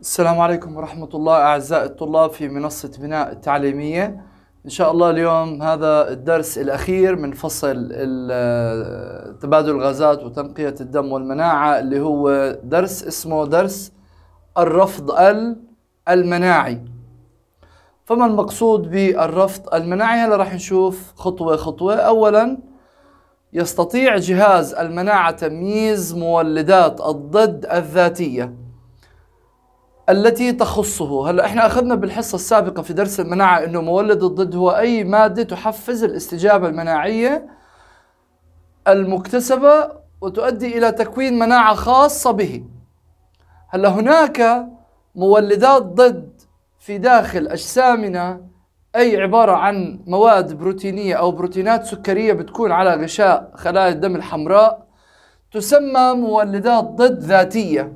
السلام عليكم ورحمة الله أعزائي الطلاب في منصة بناء التعليمية إن شاء الله اليوم هذا الدرس الأخير من فصل تبادل الغازات وتنقية الدم والمناعة اللي هو درس اسمه درس الرفض المناعي فما المقصود بالرفض المناعي هلا راح نشوف خطوة خطوة أولا يستطيع جهاز المناعة تمييز مولدات الضد الذاتية التي تخصه هلا احنا اخذنا بالحصه السابقه في درس المناعه انه مولد الضد هو اي ماده تحفز الاستجابه المناعيه المكتسبه وتؤدي الى تكوين مناعه خاصه به هلا هناك مولدات ضد في داخل اجسامنا اي عباره عن مواد بروتينيه او بروتينات سكريه بتكون على غشاء خلايا الدم الحمراء تسمى مولدات ضد ذاتيه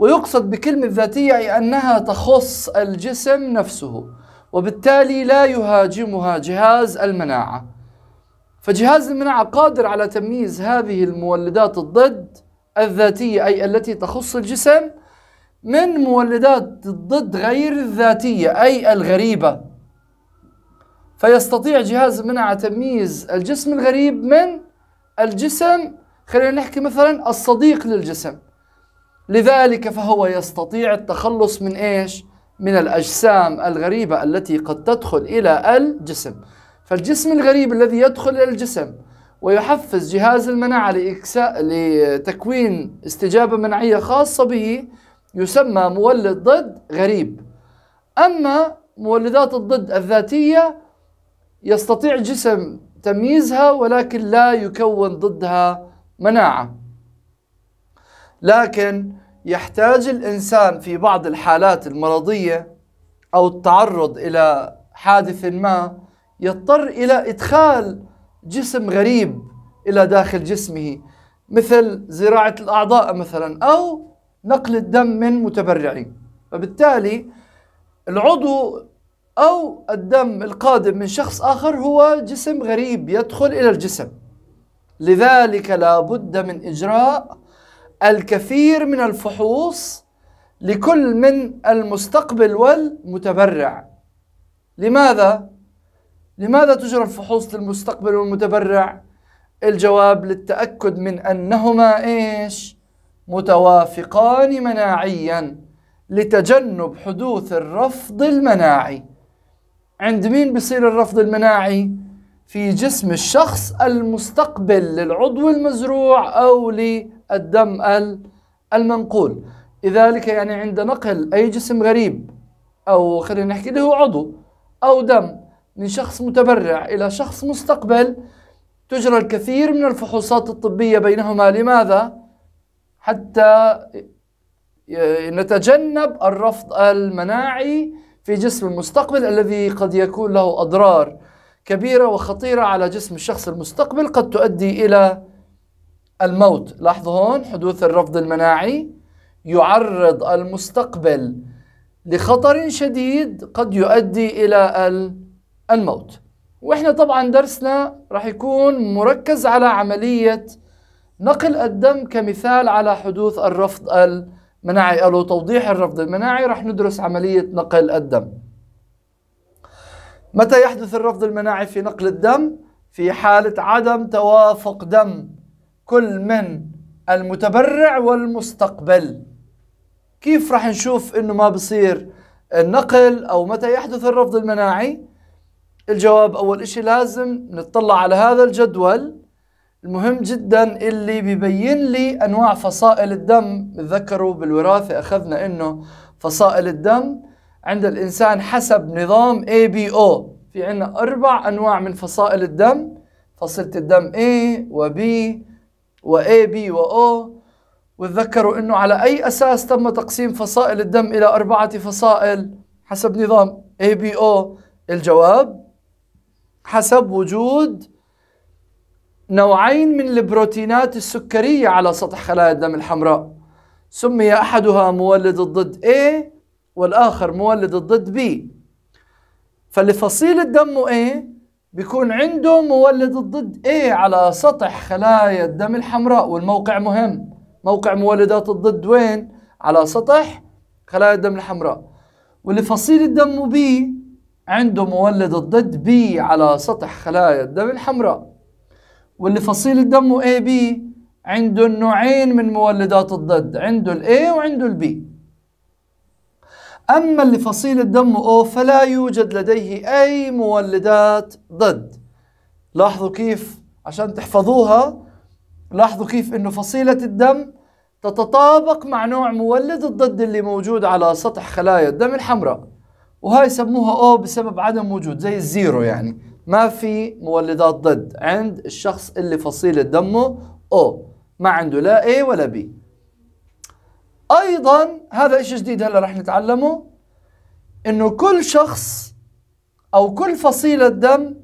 ويقصد بكلمة ذاتية أنها تخص الجسم نفسه وبالتالي لا يهاجمها جهاز المناعة فجهاز المناعة قادر على تمييز هذه المولدات الضد الذاتية أي التي تخص الجسم من مولدات الضد غير الذاتية أي الغريبة فيستطيع جهاز المناعة تمييز الجسم الغريب من الجسم خلينا نحكي مثلا الصديق للجسم لذلك فهو يستطيع التخلص من ايش؟ من الأجسام الغريبة التي قد تدخل إلى الجسم فالجسم الغريب الذي يدخل إلى الجسم ويحفز جهاز المناعة لإكساء لتكوين استجابة مناعية خاصة به يسمى مولد ضد غريب أما مولدات الضد الذاتية يستطيع الجسم تمييزها ولكن لا يكون ضدها مناعة لكن يحتاج الإنسان في بعض الحالات المرضية أو التعرض إلى حادث ما يضطر إلى إدخال جسم غريب إلى داخل جسمه مثل زراعة الأعضاء مثلا أو نقل الدم من متبرعين فبالتالي العضو أو الدم القادم من شخص آخر هو جسم غريب يدخل إلى الجسم لذلك لا بد من إجراء الكثير من الفحوص لكل من المستقبل والمتبرع لماذا؟ لماذا تجرى الفحوص للمستقبل والمتبرع؟ الجواب للتأكد من أنهما إيش؟ متوافقان مناعيا لتجنب حدوث الرفض المناعي عند مين بصير الرفض المناعي؟ في جسم الشخص المستقبل للعضو المزروع أو الدم المنقول لذلك يعني عند نقل أي جسم غريب أو خلينا نحكي اللي هو عضو أو دم من شخص متبرع إلى شخص مستقبل تجرى الكثير من الفحوصات الطبية بينهما لماذا؟ حتى نتجنب الرفض المناعي في جسم المستقبل الذي قد يكون له أضرار كبيرة وخطيرة على جسم الشخص المستقبل قد تؤدي إلى الموت لاحظوا هون حدوث الرفض المناعي يعرض المستقبل لخطر شديد قد يؤدي إلى الموت وإحنا طبعا درسنا راح يكون مركز على عملية نقل الدم كمثال على حدوث الرفض المناعي أو توضيح الرفض المناعي راح ندرس عملية نقل الدم متى يحدث الرفض المناعي في نقل الدم؟ في حالة عدم توافق دم كل من المتبرع والمستقبل كيف راح نشوف انه ما بصير النقل او متى يحدث الرفض المناعي الجواب اول اشي لازم نطلع على هذا الجدول المهم جدا اللي بيبين لي انواع فصائل الدم تذكروا بالوراثة اخذنا انه فصائل الدم عند الانسان حسب نظام ABO في عندنا اربع انواع من فصائل الدم فصيلة الدم A و B و A B و O وتذكروا أنه على أي أساس تم تقسيم فصائل الدم إلى أربعة فصائل حسب نظام A B O الجواب حسب وجود نوعين من البروتينات السكرية على سطح خلايا الدم الحمراء سمي أحدها مولد الضد A والآخر مولد الضد B فلفصيل الدم A بيكون عنده مولد الضد A على سطح خلايا الدم الحمراء والموقع مهم موقع مولدات الضد وين؟ على سطح خلايا الدم الحمراء واللي فصيل الدم B عنده مولد الضد B على سطح خلايا الدم الحمراء واللي فصيل الدم AB عنده نوعين من مولدات الضد عنده ال A وعنده ال B أما لفصيل الدم أو فلا يوجد لديه أي مولدات ضد لاحظوا كيف عشان تحفظوها لاحظوا كيف أنه فصيلة الدم تتطابق مع نوع مولد الضد اللي موجود على سطح خلايا الدم الحمراء وهاي سموها او بسبب عدم وجود زي الزيرو يعني ما في مولدات ضد عند الشخص اللي فصيلة دمه او ما عنده لا A ولا B ايضا هذا اشي جديد هلا رح نتعلمه انه كل شخص او كل فصيله دم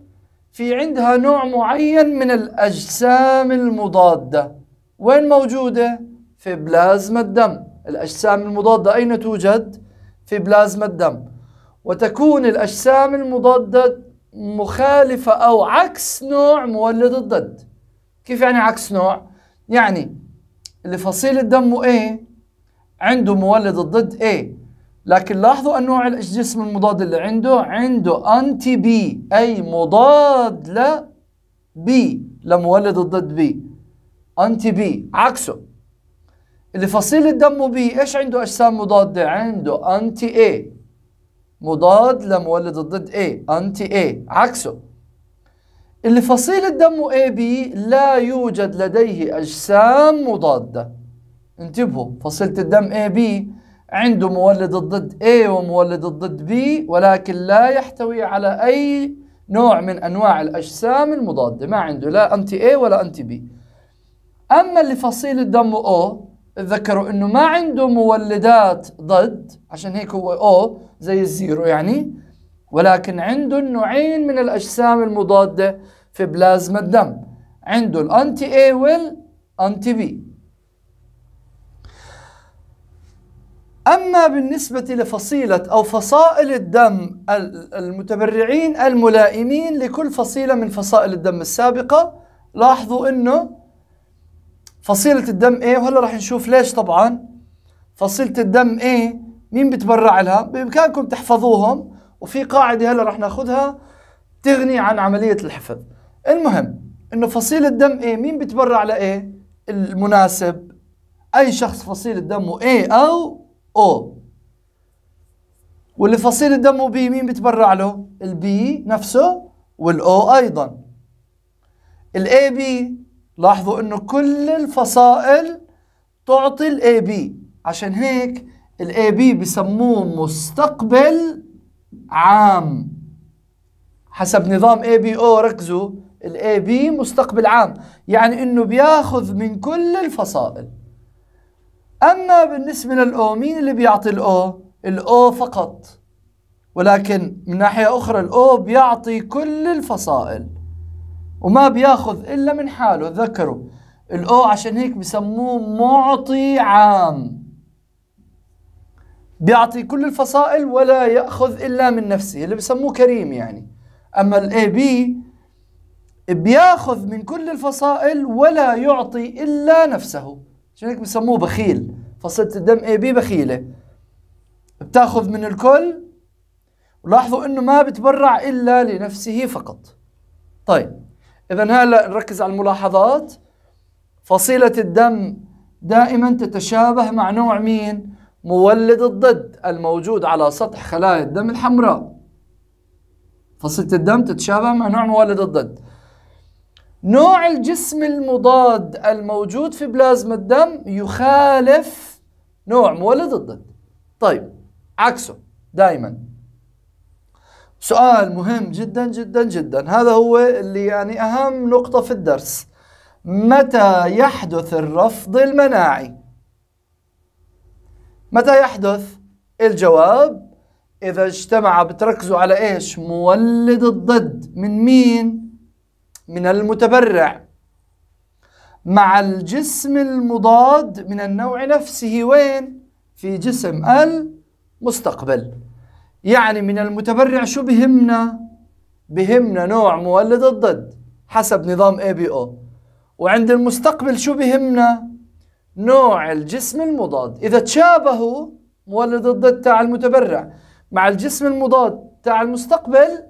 في عندها نوع معين من الاجسام المضاده وين موجوده في بلازما الدم الاجسام المضاده اين توجد في بلازما الدم وتكون الاجسام المضاده مخالفه او عكس نوع مولد الضد كيف يعني عكس نوع يعني اللي فصيله دمه ايه عنده مولد الضد A لكن لاحظوا أنواع الجسم المضاد اللي عنده عنده أنتي بي أي مضاد ل B لمولد الضد B أنتي بي عكسه اللي فصيل الدم بي إيش عنده أجسام مضادة عنده أنتي A مضاد لمولد الضد A أنتي A عكسه اللي فصيل الدم AB لا يوجد لديه أجسام مضادة انتبهوا فصيلة الدم AB عنده مولد الضد A ومولد الضد B ولكن لا يحتوي على أي نوع من أنواع الأجسام المضادة ما عنده لا أنتي A ولا أنتي B أما اللي فصيل الدم O تذكروا انه ما عنده مولدات ضد عشان هيك هو O زي الزيرو يعني ولكن عنده نوعين من الاجسام المضاده في بلازما الدم عنده الانتي A والانتي B أما بالنسبة لفصيلة أو فصائل الدم المتبرعين الملائمين لكل فصيلة من فصائل الدم السابقة لاحظوا أنه فصيلة الدم A وهلا راح نشوف ليش طبعا فصيلة الدم A مين بتبرع لها بإمكانكم تحفظوهم وفي قاعدة هلا راح ناخذها تغني عن عملية الحفظ المهم أنه فصيلة دم A مين بتبرع لإيه المناسب أي شخص فصيلة دمه A أو O واللي فصيل الدم بي مين بتبرع له؟ البي نفسه والاو ايضا الاي بي لاحظوا انه كل الفصائل تعطي الاي بي عشان هيك الاي بي بسموه مستقبل عام حسب نظام اي بي او ركزوا الاي بي مستقبل عام يعني انه بياخذ من كل الفصائل أما بالنسبة للأو مين اللي بيعطي الأو؟ الأو فقط ولكن من ناحية أخرى الأو بيعطي كل الفصائل وما بياخذ إلا من حاله تذكروا الأو عشان هيك بسموه معطي عام بيعطي كل الفصائل ولا يأخذ إلا من نفسه اللي بسموه كريم يعني أما الأي بي بياخذ من كل الفصائل ولا يعطي إلا نفسه عشان هيك بسموه بخيل فصيله الدم اي بي بخيله بتاخذ من الكل ولاحظوا انه ما بتبرع الا لنفسه فقط طيب اذا هلا نركز على الملاحظات فصيله الدم دائما تتشابه مع نوع مين مولد الضد الموجود على سطح خلايا الدم الحمراء فصيله الدم تتشابه مع نوع مولد الضد نوع الجسم المضاد الموجود في بلازما الدم يخالف نوع مولد الضد طيب عكسه دائما سؤال مهم جدا جدا جدا هذا هو اللي يعني أهم نقطة في الدرس متى يحدث الرفض المناعي متى يحدث الجواب إذا اجتمع بتركزوا على إيش مولد الضد من مين من المتبرع مع الجسم المضاد من النوع نفسه وين؟ في جسم المستقبل يعني من المتبرع شو بهمنا؟ بهمنا نوع مولد الضد حسب نظام اي بي او وعند المستقبل شو بهمنا؟ نوع الجسم المضاد إذا تشابهوا مولد الضد تاع المتبرع مع الجسم المضاد تاع المستقبل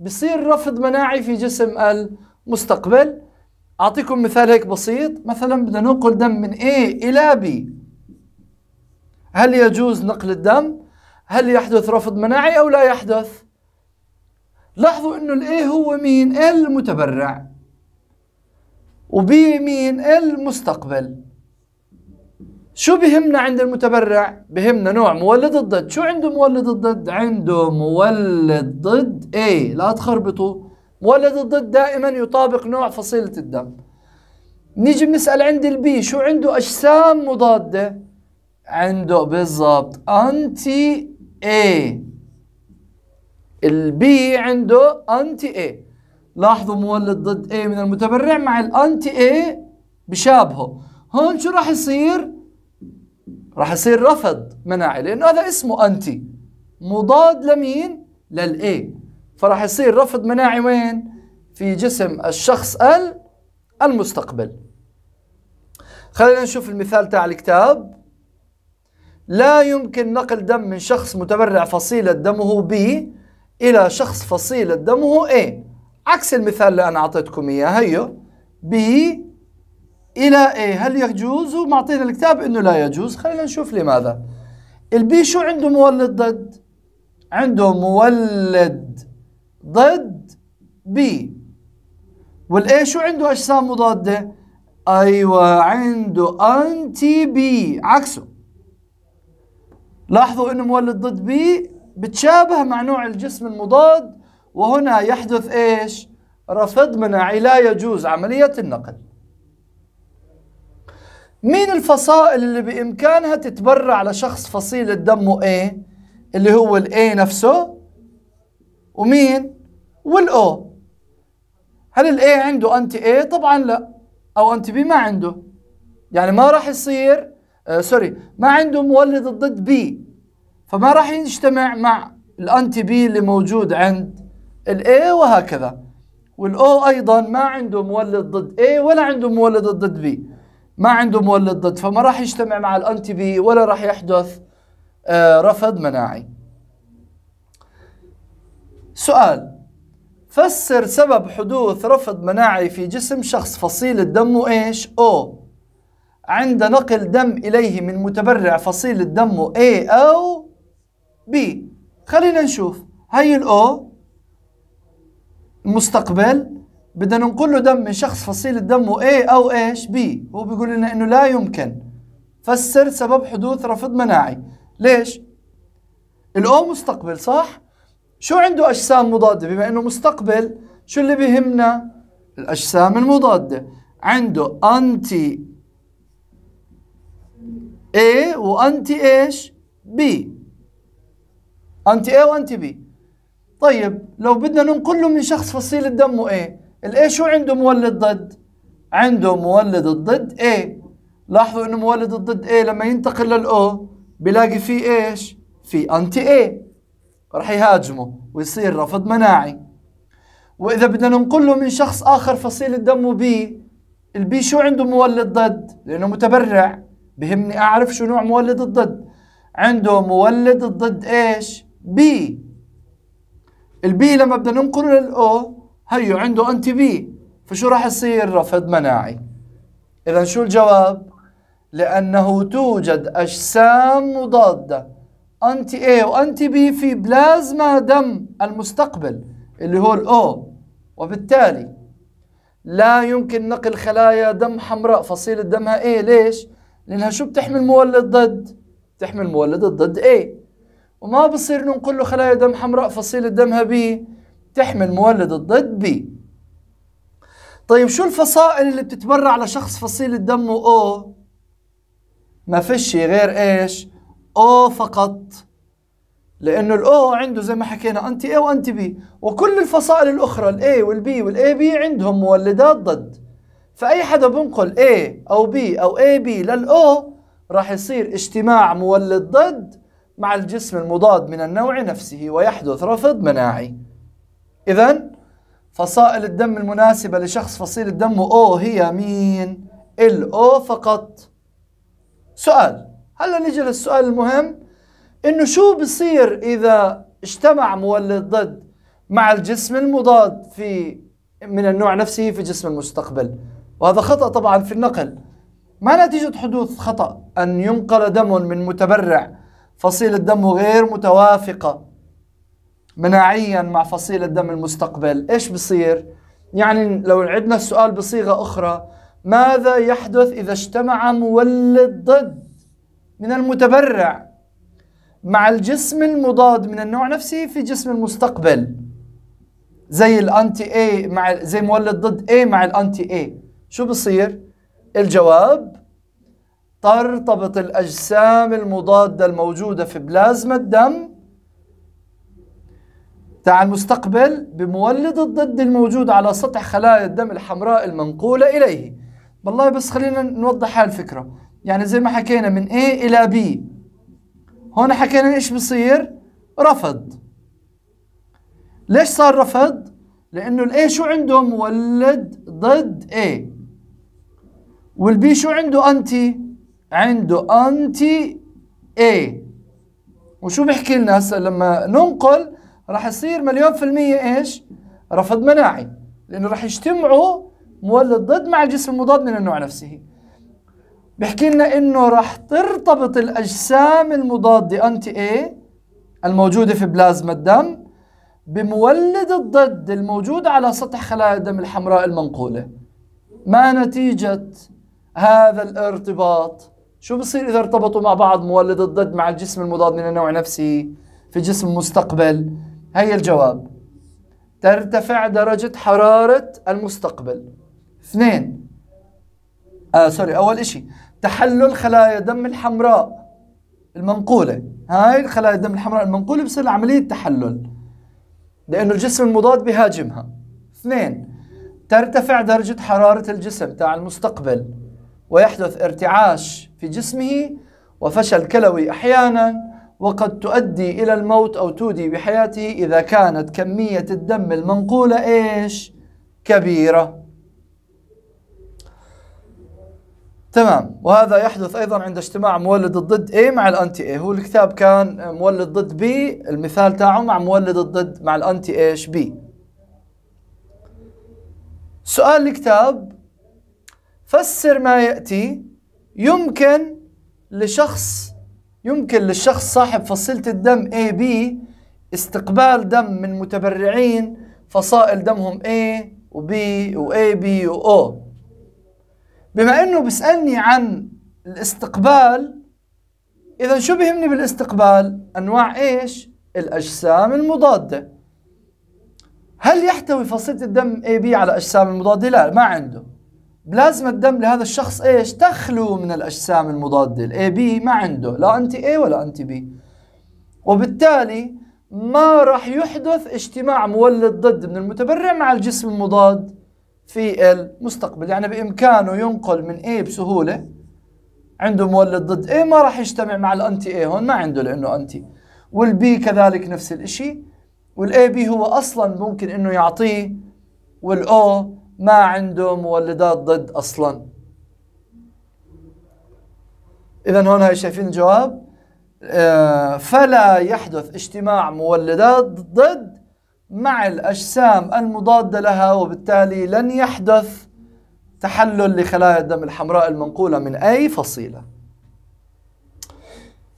بصير رفض مناعي في جسم المستقبل مستقبل أعطيكم مثال هيك بسيط مثلا بدنا ننقل دم من A إلى B هل يجوز نقل الدم؟ هل يحدث رفض مناعي أو لا يحدث؟ لاحظوا أنه الA هو مين؟ المتبرع وB مين؟ المستقبل شو بهمنا عند المتبرع؟ بهمنا نوع مولد الضد، شو عنده مولد الضد؟ عنده مولد ضد A، لا تخربطوا مولد الضد دائما يطابق نوع فصيلة الدم نيجي بنسأل عند البي شو عنده أجسام مضادة عنده بالضبط أنتي A البي عنده أنتي A لاحظوا مولد ضد A من المتبرع مع الأنتي A بشابهه هون شو راح يصير راح يصير رفض مناعي لأنه هذا اسمه أنتي مضاد لمين للإيه فراح يصير رفض مناعي وين؟ في جسم الشخص ال المستقبل خلينا نشوف المثال تاع الكتاب لا يمكن نقل دم من شخص متبرع فصيلة دمه B إلى شخص فصيلة دمه A عكس المثال اللي أنا أعطيتكم إياه هيو B إلى A هل يجوز؟ ومعطينا الكتاب إنه لا يجوز خلينا نشوف لماذا البي شو عنده مولد ضد؟ عنده مولد ضد بي والاي شو عنده اجسام مضاده ايوه عنده انتي بي عكسه لاحظوا انه مولد ضد بي بتشابه مع نوع الجسم المضاد وهنا يحدث ايش رفض مناعي لا يجوز عمليه النقل مين الفصائل اللي بإمكانها تتبرع لشخص فصيلة دمه A اللي هو الاي نفسه ومين والاو هل الاي عنده انتي اي طبعا لا او انتي بي ما عنده يعني ما راح يصير آه سوري ما عنده مولد ضد بي فما راح يجتمع مع الانتي بي اللي موجود عند الاي وهكذا والاو ايضا ما عنده مولد ضد اي ولا عنده مولد ضد بي ما عنده مولد ضد فما راح يجتمع مع الانتي بي ولا راح يحدث آه رفض مناعي سؤال فسر سبب حدوث رفض مناعي في جسم شخص فصيل الدم ايش او عند نقل دم اليه من متبرع فصيل الدم A إيه او B خلينا نشوف هي الاو المستقبل بدنا ننقل له دم من شخص فصيل الدم A إيه او ايش B هو بيقول لنا انه لا يمكن فسر سبب حدوث رفض مناعي ليش الاو مستقبل صح شو عنده أجسام مضادة بما أنه مستقبل شو اللي بيهمنا الأجسام المضادة عنده أنتي A وأنتي إيش B أنتي A وأنتي B طيب لو بدنا ننقل له من شخص فصيلة دمه A الA شو عنده مولد ضد عنده مولد الضد A لاحظوا انه مولد الضد A لما ينتقل للأو بلاقي فيه ايش في أنتي A راح يهاجمه ويصير رفض مناعي واذا بدنا ننقل له من شخص اخر فصيله دمه بي البي شو عنده مولد ضد لانه متبرع بهمني اعرف شو نوع مولد الضد عنده مولد ضد ايش بي البي لما بدنا ننقله للاو هيو عنده انتي بي فشو راح يصير رفض مناعي اذا شو الجواب لانه توجد اجسام مضاده انتي اي وانتي بي في بلازما دم المستقبل اللي هو الاو وبالتالي لا يمكن نقل خلايا دم حمراء فصيلة دمها ايه ليش؟ لانها شو بتحمل مولد ضد؟ بتحمل مولد ضد ايه وما بصير ننقل له خلايا دم حمراء فصيلة دمها بي تحمل مولد الضد بي طيب شو الفصائل اللي بتتبرع لشخص فصيلة دمه او ما فيش غير ايش او فقط لانه الاو عنده زي ما حكينا انتي اي وانتي بي وكل الفصائل الاخرى الاي والبي والاي بي عندهم مولدات ضد فاي حدا بنقل اي او بي او اي بي للاو راح يصير اجتماع مولد ضد مع الجسم المضاد من النوع نفسه ويحدث رفض مناعي اذا فصائل الدم المناسبة لشخص فصيل الدم او هي مين؟ الاو فقط سؤال هلا نيجي للسؤال المهم انه شو بصير اذا اجتمع مولد ضد مع الجسم المضاد في من النوع نفسه في جسم المستقبل وهذا خطأ طبعا في النقل ما نتيجة حدوث خطأ أن ينقل دم من متبرع فصيلة دمه غير متوافقة مناعيا مع فصيلة دم المستقبل إيش بصير؟ يعني لو عدنا السؤال بصيغة أخرى ماذا يحدث إذا اجتمع مولد ضد من المتبرع مع الجسم المضاد من النوع نفسه في جسم المستقبل زي الانتي اي مع زي مولد ضد اي مع الانتي اي شو بصير الجواب ترتبط الاجسام المضاده الموجوده في بلازما الدم تاع المستقبل بمولد الضد الموجود على سطح خلايا الدم الحمراء المنقوله اليه والله بس خلينا نوضح هالفكره يعني زي ما حكينا من A إلى B هون حكينا إيش بصير رفض ليش صار رفض لأنه الA شو عنده مولد ضد A والبي شو عنده أنتي عنده أنتي A وشو بيحكي لنا هسه لما ننقل راح يصير مليون في المية إيش رفض مناعي لأنه راح يجتمعوا مولد ضد مع الجسم المضاد من النوع نفسه بحكي لنا انه راح ترتبط الاجسام المضاده انتي ايه الموجوده في بلازما الدم بمولد الضد الموجود على سطح خلايا الدم الحمراء المنقوله ما نتيجه هذا الارتباط شو بصير اذا ارتبطوا مع بعض مولد الضد مع الجسم المضاد من النوع نفسه في جسم مستقبل هي الجواب ترتفع درجه حراره المستقبل اثنين آه سوري أول إشي تحلل خلايا دم الحمراء المنقولة هاي الخلايا الدم الحمراء المنقولة بصير عملية تحلل لأنه الجسم المضاد بيهاجمها اثنين ترتفع درجة حرارة الجسم تاع المستقبل ويحدث ارتعاش في جسمه وفشل كلوي أحيانا وقد تؤدي إلى الموت أو تودي بحياته إذا كانت كمية الدم المنقولة إيش؟ كبيرة تمام وهذا يحدث ايضا عند اجتماع مولد الضد A مع الانتي A هو الكتاب كان مولد ضد B المثال تاعه مع مولد الضد مع الانتي A B سؤال الكتاب فسر ما ياتي يمكن لشخص يمكن للشخص صاحب فصيلة الدم AB استقبال دم من متبرعين فصائل دمهم A و B و AB و O بما انه بيسالني عن الاستقبال اذا شو بيهمني بالاستقبال انواع ايش الاجسام المضاده هل يحتوي فصيله الدم اي بي على اجسام المضاده لا ما عنده بلازما الدم لهذا الشخص ايش تخلو من الاجسام المضاده الاي بي ما عنده لا انتي اي ولا انتي بي وبالتالي ما راح يحدث اجتماع مولد ضد من المتبرع مع الجسم المضاد في المستقبل يعني بإمكانه ينقل من A بسهولة عنده مولد ضد A ما راح يجتمع مع الأنتي A هون ما عنده لأنه أنتي والبي كذلك نفس الشيء والأي بي هو أصلا ممكن إنه يعطيه والأو ما عنده مولدات ضد أصلا إذا هون هاي شايفين الجواب آه فلا يحدث اجتماع مولدات ضد مع الأجسام المضادة لها وبالتالي لن يحدث تحلل لخلايا الدم الحمراء المنقولة من أي فصيلة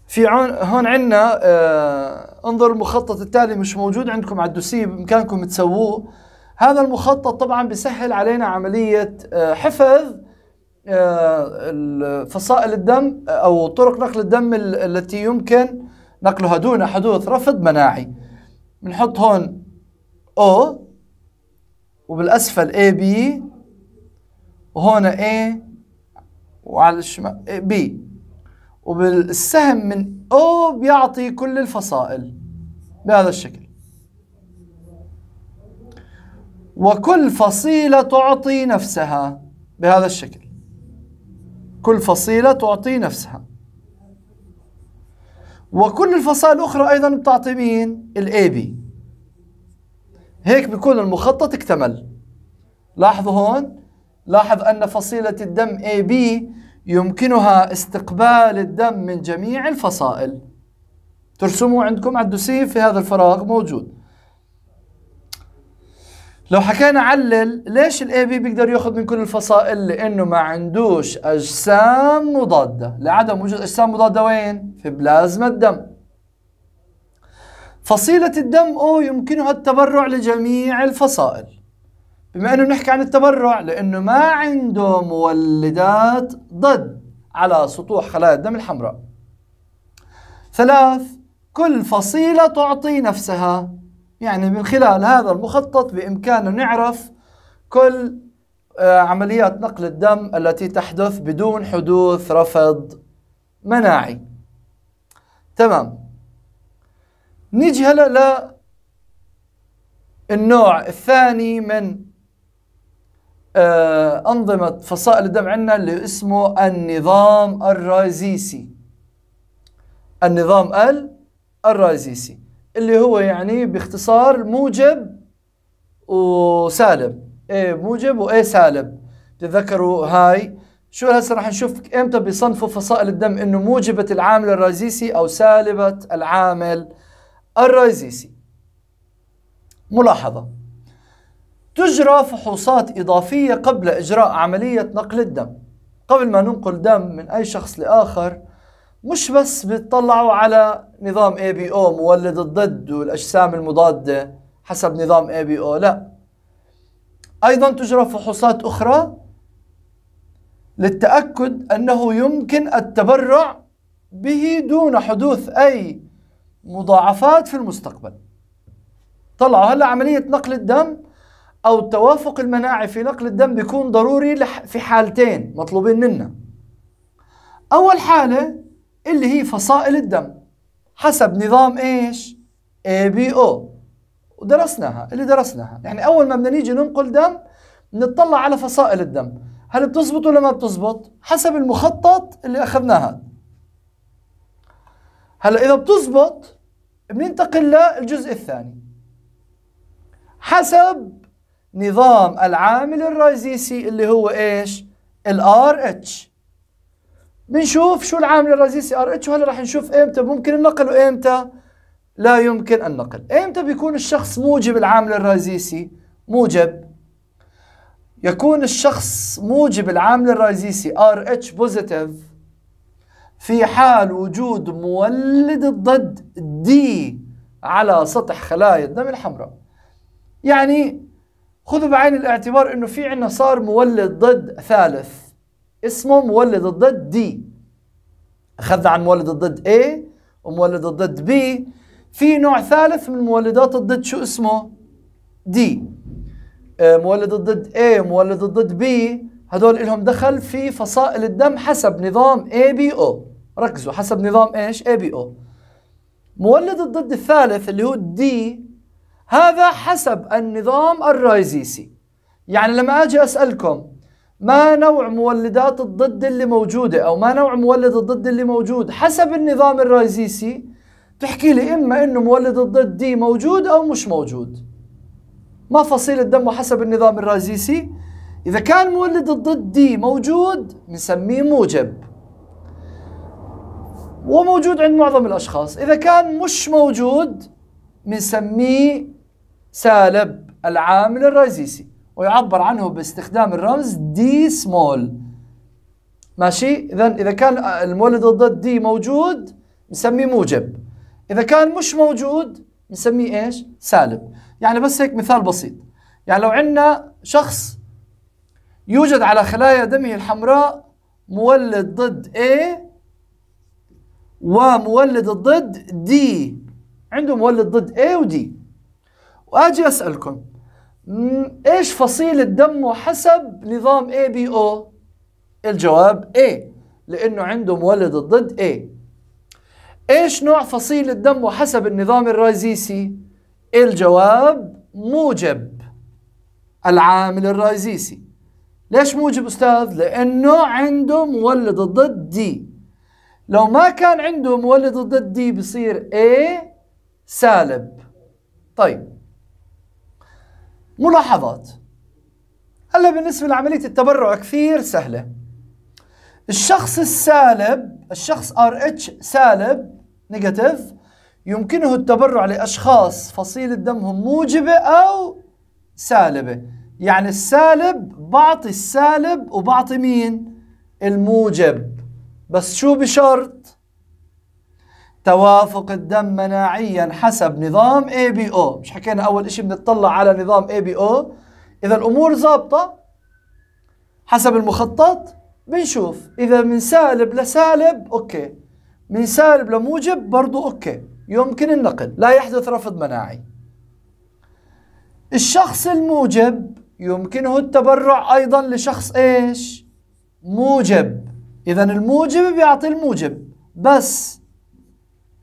في عن... هون عندنا آه انظر المخطط التالي مش موجود عندكم على الدوسيه بامكانكم تسووه هذا المخطط طبعا بيسهل علينا عمليه آه حفظ آه فصائل الدم آه، او طرق نقل الدم التي يمكن نقلها دون حدوث رفض مناعي بنحط هون O وبالأسفل AB وهون A وعلى الشمال B وبالسهم من O بيعطي كل الفصائل بهذا الشكل وكل فصيلة تعطي نفسها بهذا الشكل كل فصيلة تعطي نفسها وكل الفصائل الأخرى أيضا بتعطي مين؟ الأي بي هيك بيكون المخطط اكتمل لاحظوا هون لاحظ أن فصيلة الدم AB يمكنها استقبال الدم من جميع الفصائل ترسموا عندكم عدوا سي في هذا الفراغ موجود لو حكينا علل ليش الاي بي بيقدر ياخذ من كل الفصائل لانه ما عندوش اجسام مضاده لعدم وجود اجسام مضاده وين في بلازما الدم فصيلة الدم أو يمكنها التبرع لجميع الفصائل بما أنه نحكي عن التبرع لأنه ما عنده مولدات ضد على سطوح خلايا الدم الحمراء ثلاث كل فصيلة تعطي نفسها يعني من خلال هذا المخطط بإمكاننا نعرف كل آه، عمليات نقل الدم التي تحدث بدون حدوث رفض مناعي تمام نيجي هلا النوع الثاني من آه، أنظمة فصائل الدم عندنا اللي اسمه النظام الرازيسي النظام ال الرازيسي اللي هو يعني باختصار موجب وسالب ايه موجب وايه سالب تتذكروا هاي شو هسه رح نشوف امتى بيصنفوا فصائل الدم انه موجبة العامل الرازيسي او سالبة العامل الرايزيسي ملاحظة تجرى فحوصات إضافية قبل إجراء عملية نقل الدم قبل ما ننقل دم من أي شخص لآخر مش بس بتطلعوا على نظام ABO مولد الضد والأجسام المضادة حسب نظام ABO لا أيضا تجرى فحوصات أخرى للتأكد أنه يمكن التبرع به دون حدوث أي مضاعفات في المستقبل طلعوا هلا عملية نقل الدم أو التوافق المناعي في نقل الدم بيكون ضروري في حالتين مطلوبين منا أول حالة اللي هي فصائل الدم حسب نظام إيش؟ اي بي او ودرسناها اللي درسناها يعني أول ما بدنا نيجي ننقل دم نطلع على فصائل الدم هل بتزبط ولا ما بتزبط؟ حسب المخطط اللي أخذناها هلا إذا بتزبط بننتقل للجزء الثاني حسب نظام العامل الرزيسي اللي هو ايش الار اتش بنشوف شو العامل الرزيسي ار اتش وهلا راح نشوف امتى ممكن النقل وامتى لا يمكن النقل امتى بيكون الشخص موجب العامل الرزيسي موجب يكون الشخص موجب العامل الرزيسي ار اتش بوزيتيف في حال وجود مولد الضد دي على سطح خلايا الدم الحمراء يعني خذوا بعين الاعتبار انه في عندنا صار مولد ضد ثالث اسمه مولد الضد دي اخذنا عن مولد الضد A ومولد الضد B في نوع ثالث من مولدات الضد شو اسمه دي آه، مولد الضد A ومولد الضد B هذول لهم دخل في فصائل الدم حسب نظام ABO ركزوا حسب نظام ايش؟ اي بي او مولد الضد الثالث اللي هو الدي هذا حسب النظام الرايزيسي يعني لما اجي اسالكم ما نوع مولدات الضد اللي موجوده او ما نوع مولد الضد اللي موجود حسب النظام الرايزيسي تحكي لي اما انه مولد الضد دي موجود او مش موجود ما فصيل الدم حسب النظام الرايزيسي اذا كان مولد الضد دي موجود بنسميه موجب وموجود عند معظم الأشخاص إذا كان مش موجود بنسميه سالب العامل الرئيسي ويعبر عنه باستخدام الرمز دي سمول ماشي إذا إذا كان المولد ضد دي موجود نسميه موجب إذا كان مش موجود نسميه إيش سالب يعني بس هيك مثال بسيط يعني لو عندنا شخص يوجد على خلايا دمه الحمراء مولد ضد A ومولد الضد دي عنده مولد ضد A ودي وأجي أسألكم إيش فصيل الدم حسب نظام ABO الجواب A لأنه عنده مولد الضد A إيش نوع فصيل الدم حسب النظام الرايزيسي الجواب موجب العامل الرايزيسي ليش موجب أستاذ لأنه عنده مولد الضد دي لو ما كان عنده مولد ضد دي بصير A سالب طيب ملاحظات هلا بالنسبة لعملية التبرع كثير سهلة الشخص السالب الشخص RH سالب نيجاتيف يمكنه التبرع لأشخاص فصيلة دمهم موجبة أو سالبة يعني السالب بعطي السالب وبعطي مين؟ الموجب بس شو بشرط توافق الدم مناعيا حسب نظام اي بي او مش حكينا اول شيء بنطلع على نظام اي بي او اذا الامور ظابطه حسب المخطط بنشوف اذا من سالب لسالب اوكي من سالب لموجب برضو اوكي يمكن النقل لا يحدث رفض مناعي الشخص الموجب يمكنه التبرع ايضا لشخص ايش موجب إذا الموجب بيعطي الموجب بس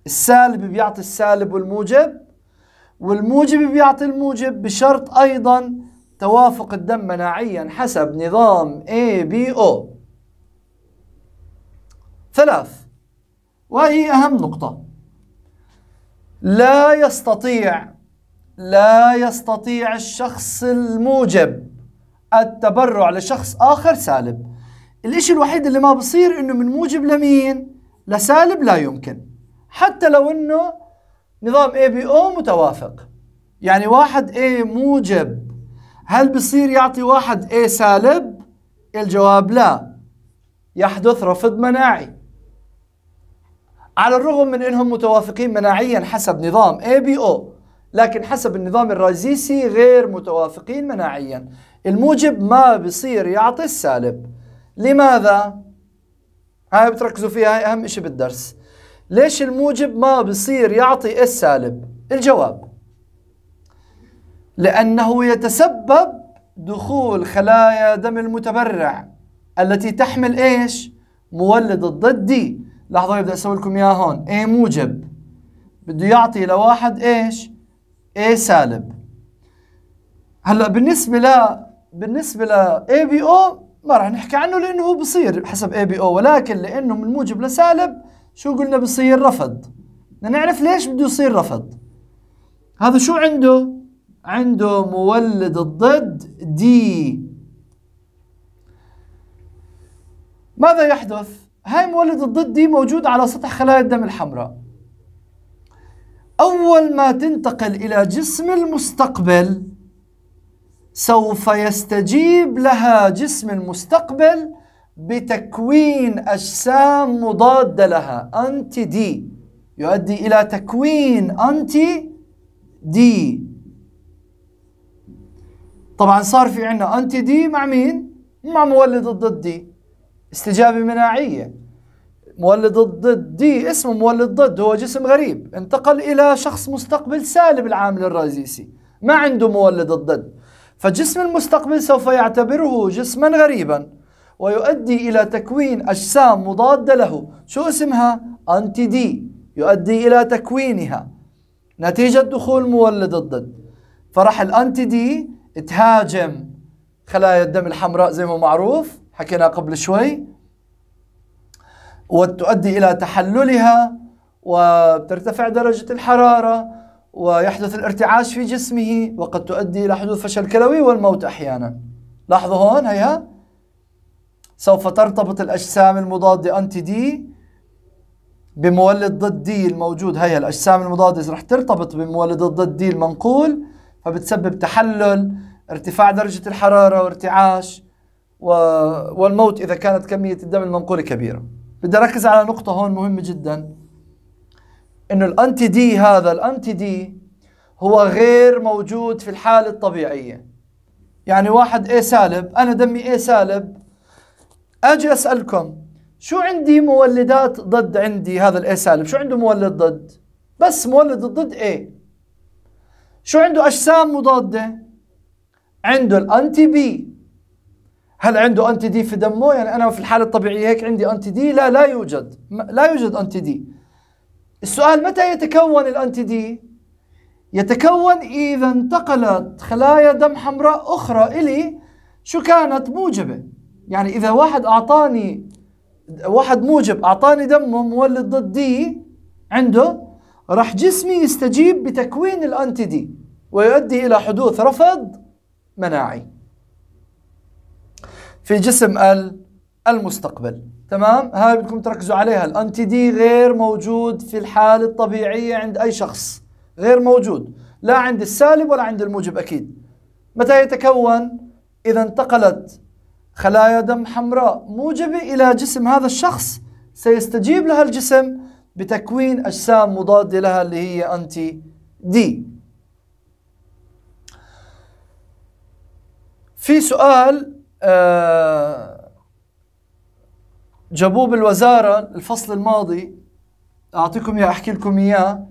السالب بيعطي السالب والموجب والموجب بيعطي الموجب بشرط أيضا توافق الدم مناعيا حسب نظام ABO ثلاث وهي أهم نقطة لا يستطيع لا يستطيع الشخص الموجب التبرع لشخص آخر سالب الإشي الوحيد اللي ما بصير إنه من موجب لمين لسالب لا يمكن حتى لو إنه نظام اي بي او متوافق يعني واحد اي موجب هل بصير يعطي واحد اي سالب الجواب لا يحدث رفض مناعي على الرغم من انهم متوافقين مناعيا حسب نظام اي بي او لكن حسب النظام الرئيسي غير متوافقين مناعيا الموجب ما بصير يعطي السالب لماذا؟ هاي بتركزوا فيها هاي أهم شيء بالدرس ليش الموجب ما بصير يعطي السالب؟ الجواب لأنه يتسبب دخول خلايا دم المتبرع التي تحمل ايش؟ مولد الضد دي لحظة بدي أسوي لكم إياها هون اي موجب بده يعطي لواحد ايش؟ A سالب هلا بالنسبة ل بالنسبة ل او ما راح نحكي عنه لانه هو بصير حسب اي بي او ولكن لانه من موجب لسالب شو قلنا بصير رفض بدنا نعرف ليش بده يصير رفض هذا شو عنده عنده مولد الضد دي ماذا يحدث هاي مولد الضد دي موجود على سطح خلايا الدم الحمراء أول ما تنتقل إلى جسم المستقبل سوف يستجيب لها جسم المستقبل بتكوين أجسام مضادة لها أنتي دي يؤدي إلى تكوين أنتي دي طبعا صار في عندنا أنتي دي مع مين؟ مع مولد الضد دي استجابة مناعية مولد الضد دي اسمه مولد ضد هو جسم غريب انتقل إلى شخص مستقبل سالب العامل الرئيسي ما عنده مولد الضد فجسم المستقبل سوف يعتبره جسما غريبا ويؤدي إلى تكوين أجسام مضادة له شو اسمها؟ أنتي دي يؤدي إلى تكوينها نتيجة دخول مولد الضد فرح الأنتي دي تهاجم خلايا الدم الحمراء زي ما معروف حكينا قبل شوي وتؤدي إلى تحللها وبترتفع درجة الحرارة ويحدث الارتعاش في جسمه وقد تؤدي إلى حدوث فشل كلوي والموت أحيانا لاحظوا هون هيها سوف ترتبط الأجسام المضادة أنتي دي بمولد ضد دي الموجود هي الأجسام المضادة رح ترتبط بمولد ضد دي المنقول فبتسبب تحلل ارتفاع درجة الحرارة وارتعاش و... والموت إذا كانت كمية الدم المنقولة كبيرة بدي أركز على نقطة هون مهمة جداً انه الانتي دي هذا الانتي دي هو غير موجود في الحالة الطبيعية يعني واحد اي سالب أنا دمي اي سالب أجي أسألكم شو عندي مولدات ضد عندي هذا الاي سالب شو عنده مولد ضد بس مولد ضد اي شو عنده أجسام مضادة عنده الأنتي بي هل عنده أنتي دي في دمه يعني أنا في الحالة الطبيعية هيك عندي أنتي دي لا لا يوجد لا يوجد أنتي دي السؤال متى يتكون الانتي دي؟ يتكون إذا انتقلت خلايا دم حمراء أخرى إلي شو كانت موجبة يعني إذا واحد أعطاني واحد موجب أعطاني دمه مولد ضد دي عنده راح جسمي يستجيب بتكوين الأنتي دي ويؤدي إلى حدوث رفض مناعي في جسم المستقبل تمام هاي بدكم تركزوا عليها الانتي دي غير موجود في الحالة الطبيعية عند أي شخص غير موجود لا عند السالب ولا عند الموجب أكيد متى يتكون إذا انتقلت خلايا دم حمراء موجبة إلى جسم هذا الشخص سيستجيب لها الجسم بتكوين أجسام مضادة لها اللي هي أنتي دي في سؤال آه جابوه بالوزاره الفصل الماضي اعطيكم اياه احكي لكم اياه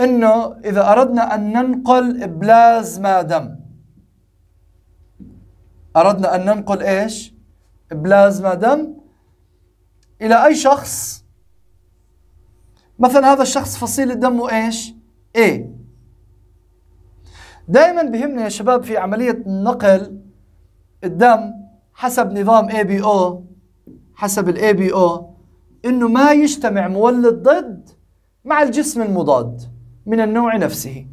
انه اذا اردنا ان ننقل بلازما دم اردنا ان ننقل ايش؟ بلازما دم الى اي شخص مثلا هذا الشخص فصيله دمه ايش؟ A دائما بهمنا يا شباب في عمليه نقل الدم حسب نظام ABO حسب الاي بي او انه ما يجتمع مولد ضد مع الجسم المضاد من النوع نفسه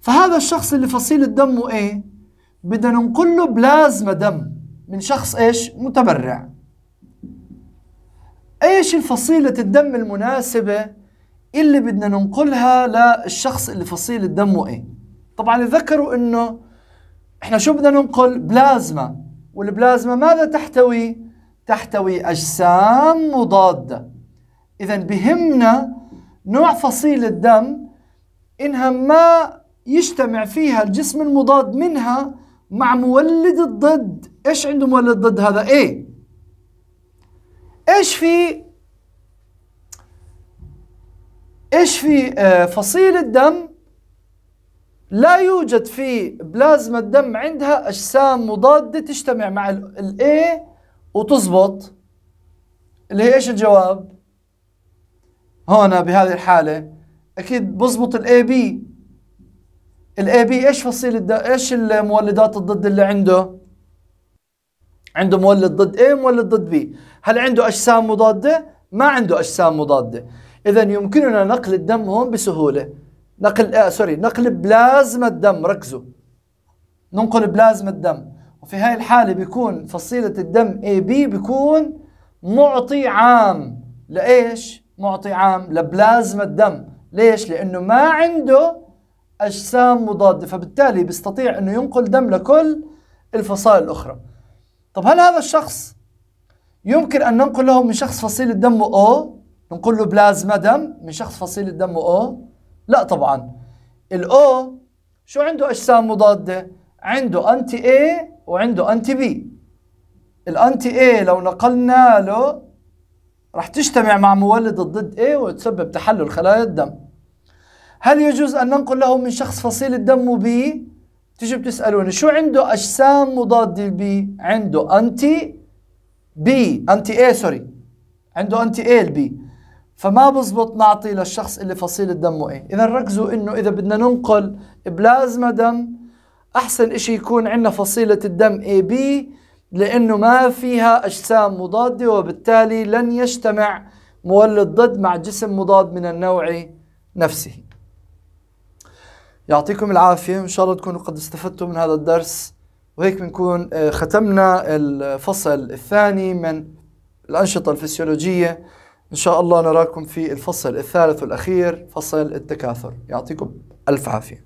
فهذا الشخص اللي فصيلة دمه ايه بدنا ننقل له بلازما دم من شخص ايش متبرع ايش الفصيلة الدم المناسبة اللي بدنا ننقلها للشخص اللي فصيلة دمه ايه طبعا ذكروا انه احنا شو بدنا ننقل بلازما والبلازما ماذا تحتوي تحتوي أجسام مضادة إذا بهمنا نوع فصيل الدم إنها ما يجتمع فيها الجسم المضاد منها مع مولد الضد إيش عنده مولد ضد هذا A إيش في إيش في آه، فصيل الدم لا يوجد في بلازما الدم عندها أجسام مضادة تجتمع مع ال A وتزبط اللي هي ايش الجواب هون بهذه الحالة اكيد بزبط الـ AB الـ AB ايش فصيلة ايش المولدات الضد اللي عنده عنده مولد ضد A مولد ضد B هل عنده أجسام مضادة؟ ما عنده أجسام مضادة إذا يمكننا نقل الدم هون بسهولة نقل آه سوري نقل بلازما الدم ركزوا ننقل بلازما الدم وفي هاي الحالة بيكون فصيلة الدم AB بيكون معطي عام لإيش؟ معطي عام لبلازما الدم ليش؟ لأنه ما عنده أجسام مضادة فبالتالي بيستطيع أنه ينقل دم لكل الفصائل الأخرى طب هل هذا الشخص يمكن أن ننقل له من شخص فصيلة دمه O ننقل له بلازما دم من شخص فصيلة دمه O لا طبعا الأو شو عنده أجسام مضادة عنده أنتي A وعنده انتي بي الانتي A لو نقلنا له رح تجتمع مع مولد الضد A وتسبب تحلل خلايا الدم هل يجوز أن ننقل له من شخص فصيل الدم B تيجي بتسألوني شو عنده أجسام مضادة B عنده أنتي بي أنتي A سوري عنده أنتي A البي فما بزبط نعطي للشخص اللي فصيل الدم A إذا ركزوا إنه إذا بدنا ننقل بلازما دم أحسن إشي يكون عندنا فصيلة الدم اي بي لأنه ما فيها أجسام مضادة وبالتالي لن يجتمع مولد ضد مع جسم مضاد من النوع نفسه يعطيكم العافية إن شاء الله تكونوا قد استفدتم من هذا الدرس وهيك بنكون آه، ختمنا الفصل الثاني من الأنشطة الفسيولوجية إن شاء الله نراكم في الفصل الثالث والأخير فصل التكاثر يعطيكم ألف عافية